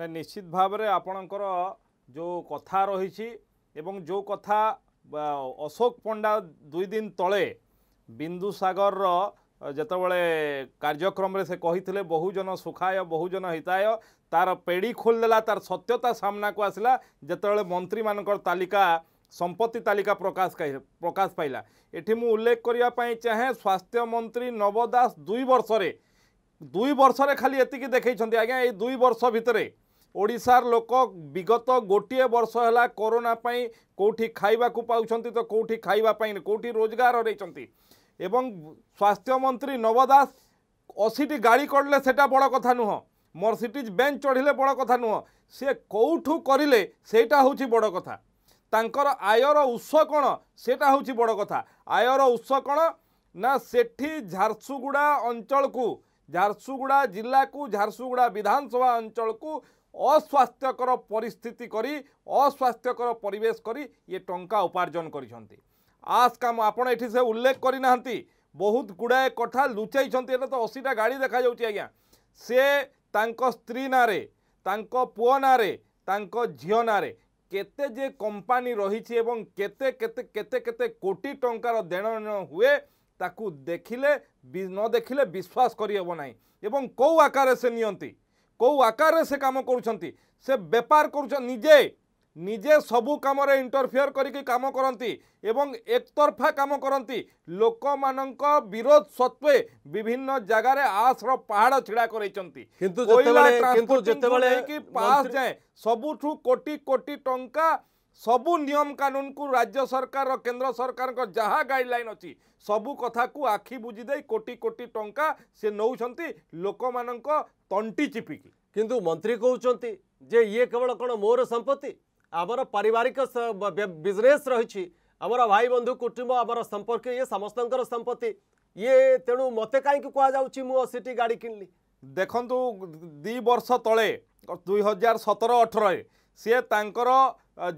ନା ନିଶ୍ଚିତ ଭାବରେ ଆପଣଙ୍କର ଯେଉଁ କଥା ରହିଛି ଏବଂ ଯେଉଁ କଥା ଅଶୋକ ପଣ୍ଡା ଦୁଇ ଦିନ ତଳେ ବିନ୍ଦୁସାଗରର ଯେତେବେଳେ କାର୍ଯ୍ୟକ୍ରମରେ ସେ କହିଥିଲେ ବହୁଜନ ସୁଖାୟ ବହୁଜନ ହିତାୟ ତାର ପେଡ଼ି ଖୋଲିଦେଲା ତାର ସତ୍ୟତା ସାମ୍ନାକୁ ଆସିଲା ଯେତେବେଳେ ମନ୍ତ୍ରୀମାନଙ୍କର ତାଲିକା ସମ୍ପତ୍ତି ତାଲିକା ପ୍ରକାଶ ପ୍ରକାଶ ପାଇଲା ଏଠି ମୁଁ ଉଲ୍ଲେଖ କରିବା ପାଇଁ ଚାହେଁ ସ୍ୱାସ୍ଥ୍ୟ ମନ୍ତ୍ରୀ ନବ ଦାସ ଦୁଇ ବର୍ଷରେ ଦୁଇ ବର୍ଷରେ ଖାଲି ଏତିକି ଦେଖେଇଛନ୍ତି ଆଜ୍ଞା ଏଇ ଦୁଇ ବର୍ଷ ଭିତରେ ଓଡ଼ିଶାର ଲୋକ ବିଗତ ଗୋଟିଏ ବର୍ଷ ହେଲା କରୋନା ପାଇଁ କେଉଁଠି ଖାଇବାକୁ ପାଉଛନ୍ତି ତ କେଉଁଠି ଖାଇବା ପାଇଁ କେଉଁଠି ରୋଜଗାର ହରାଇଛନ୍ତି ଏବଂ ସ୍ୱାସ୍ଥ୍ୟମନ୍ତ୍ରୀ ନବ ଦାସ ଅଶୀଟି ଗାଳି କଡ଼ିଲେ ସେଟା ବଡ଼ କଥା ନୁହଁ ମର୍ସିଡ଼ିଜ୍ ବେଞ୍ଚ ଚଢ଼ିଲେ ବଡ଼ କଥା ନୁହଁ ସେ କେଉଁଠୁ କରିଲେ ସେଇଟା ହେଉଛି ବଡ଼ କଥା ତାଙ୍କର ଆୟର ଉତ୍ସ କ'ଣ ସେଇଟା ହେଉଛି ବଡ଼ କଥା ଆୟର ଉତ୍ସ କ'ଣ ନା ସେଠି ଝାରସୁଗୁଡ଼ା ଅଞ୍ଚଳକୁ ଝାରସୁଗୁଡ଼ା ଜିଲ୍ଲାକୁ ଝାରସୁଗୁଡ଼ା ବିଧାନସଭା ଅଞ୍ଚଳକୁ অস্বাস্থ্যকর পরিস্থিতি করে অস্বাস্থ্যকর পরিবেশ করে ইয়ে টঙ্কা উপার্জন করেছেন আজ কাম আপনার এটি সে উল্লেখ করে না বহুত গুড়ায় কথা লুচাইছেন এটা তো অশীটা গাড়ি দেখা যাচ্ছে আজ্ঞা সে তাঙ্ক স্ত্রী নাঁরে তাঙ্ক পুয় নাঁরে তাঙ্ক ঝিও নাঁরে কেতে যে কোম্পানি রয়েছে এবং কেতে কেতে কেতে কেতে কোটি টঙ্কার দেণ হুয়ে তাকে দেখিলে ন দেখিলে বিশ্বাস করি হব না এবং কেউ আকারে সে নিয়ন্তি କେଉଁ ଆକାରରେ ସେ କାମ କରୁଛନ୍ତି ସେ ବେପାର କରୁଛନ୍ତି ନିଜେ ନିଜେ ସବୁ କାମରେ ଇଣ୍ଟରଫିଅର କରିକି କାମ କରନ୍ତି ଏବଂ ଏକତରଫା କାମ କରନ୍ତି ଲୋକମାନଙ୍କ ବିରୋଧ ସତ୍ତ୍ୱେ ବିଭିନ୍ନ ଜାଗାରେ ଆସ୍ର ପାହାଡ଼ ଛିଡ଼ା କରାଇଛନ୍ତି କିନ୍ତୁ ଯେତେବେଳେ ପାସ୍ ଯାଏଁ ସବୁଠୁ କୋଟି କୋଟି ଟଙ୍କା ସବୁ ନିୟମ କାନୁନକୁ ରାଜ୍ୟ ସରକାର କେନ୍ଦ୍ର ସରକାରଙ୍କ ଯାହା ଗାଇଡ଼ଲାଇନ୍ ଅଛି ସବୁ କଥାକୁ ଆଖି ବୁଝିଦେଇ କୋଟି କୋଟି ଟଙ୍କା ସେ ନେଉଛନ୍ତି ଲୋକମାନଙ୍କ ତଣ୍ଟି ଚିପିକି କିନ୍ତୁ ମନ୍ତ୍ରୀ କହୁଛନ୍ତି ଯେ ଇଏ କେବଳ କ'ଣ ମୋର ସମ୍ପତ୍ତି ଆମର ପାରିବାରିକ ବିଜନେସ୍ ରହିଛି ଆମର ଭାଇ ବନ୍ଧୁ କୁଟୁମ୍ବ ଆମର ସମ୍ପର୍କୀୟ ଇଏ ସମସ୍ତଙ୍କର ସମ୍ପତ୍ତି ଇଏ ତେଣୁ ମୋତେ କାହିଁକି କୁହାଯାଉଛି ମୁଁ ଅଶୀଟି ଗାଡ଼ି କିଣିଲି ଦେଖନ୍ତୁ ଦୁଇ ବର୍ଷ ତଳେ ଦୁଇ ହଜାର ସତର ଅଠରରେ ସିଏ ତାଙ୍କର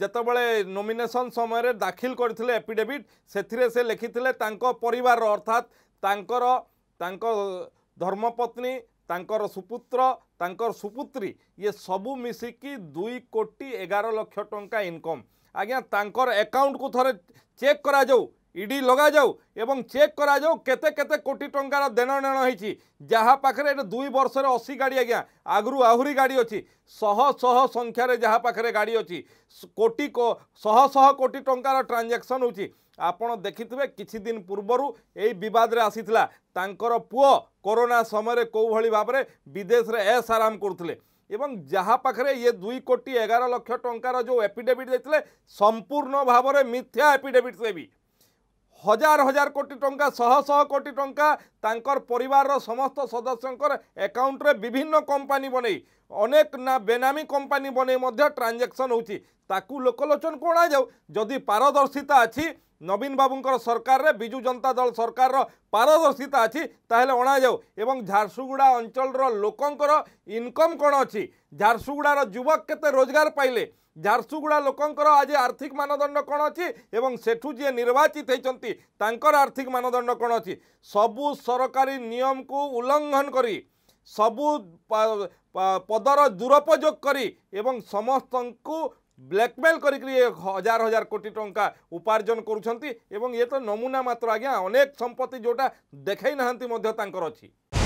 যেতবে নমিনেসন সময় দাখিল করে এপিডেভিট সে লিখি পরিবার অর্থাৎ তাঁকর তাঁক ধর্মপত্নী তাঁকর সুপুত্র তাঁকর সুপুত্রী ইয়ে সবু মিশিকি দুই কোটি এগার লক্ষ টঙ্কা ইনকম আজ্ঞা তাঁকর আকাউন্ট কু থরে চেক করা যাও ଇଡି ଲଗାଯାଉ ଏବଂ ଚେକ୍ କରାଯାଉ କେତେ କେତେ କୋଟି ଟଙ୍କାର ଦେଣନେଣ ହେଇଛି ଯାହା ପାଖରେ ଏଇଟା ଦୁଇ ବର୍ଷରେ ଅଶୀ ଗାଡ଼ି ଆଜ୍ଞା ଆଗରୁ ଆହୁରି ଗାଡ଼ି ଅଛି ଶହ ଶହ ସଂଖ୍ୟାରେ ଯାହା ପାଖରେ ଗାଡ଼ି ଅଛି କୋଟି ଶହ ଶହ କୋଟି ଟଙ୍କାର ଟ୍ରାଞ୍ଜାକ୍ସନ୍ ହେଉଛି ଆପଣ ଦେଖିଥିବେ କିଛି ଦିନ ପୂର୍ବରୁ ଏଇ ବିବାଦରେ ଆସିଥିଲା ତାଙ୍କର ପୁଅ କରୋନା ସମୟରେ କେଉଁଭଳି ଭାବରେ ବିଦେଶରେ ଏସ୍ ଆରାମ କରୁଥିଲେ এবং যাহা পাখে ইয়ে দুই কোটি এগার লক্ষ টঙ্কার যে এপিডেভিট দিয়ে সম্পূর্ণ ভাবে মিথ্যা এপিডেভিট সেবি হাজার হাজার কোটি টঙ্কা শহ শহ কোটি টঙ্কা তাঁকর পরিবারর সমস্ত সদস্যঙ্কর একাউন্টরে বিভিন্ন কোম্পানি বনেই অনেক না বেনামি কোম্পানি বনেই মধ্যে ট্রানজাকশন হচ্ছে তাকে লোকলোচনকু অণাযাও যদি পারদর্শিতা আছে ନବୀନ ବାବୁଙ୍କର ସରକାରରେ ବିଜୁ ଜନତା ଦଳ ସରକାରର ପାରଦର୍ଶିତା ଅଛି ତାହେଲେ ଅଣାଯାଉ ଏବଂ ଝାରସୁଗୁଡ଼ା ଅଞ୍ଚଳର ଲୋକଙ୍କର ଇନକମ୍ କ'ଣ ଅଛି ଝାରସୁଗୁଡ଼ାର ଯୁବକ କେତେ ରୋଜଗାର ପାଇଲେ ଝାରସୁଗୁଡ଼ା ଲୋକଙ୍କର ଆଜି ଆର୍ଥିକ ମାନଦଣ୍ଡ କ'ଣ ଅଛି ଏବଂ ସେଠୁ ଯିଏ ନିର୍ବାଚିତ ହୋଇଛନ୍ତି ତାଙ୍କର ଆର୍ଥିକ ମାନଦଣ୍ଡ କ'ଣ ଅଛି ସବୁ ସରକାରୀ ନିୟମକୁ ଉଲ୍ଲଂଘନ କରି ସବୁ ପଦର ଦୁରୁପଯୋଗ କରି ଏବଂ ସମସ୍ତଙ୍କୁ ବ୍ଲାକମେଲ୍ କରିକି ହଜାର ହଜାର କୋଟି ଟଙ୍କା ଉପାର୍ଜନ କରୁଛନ୍ତି ଏବଂ ଇଏ ତ ନମୁନା ମାତ୍ର ଆଜ୍ଞା ଅନେକ ସମ୍ପତ୍ତି ଯେଉଁଟା ଦେଖାଇ ନାହାନ୍ତି ମଧ୍ୟ ତାଙ୍କର ଅଛି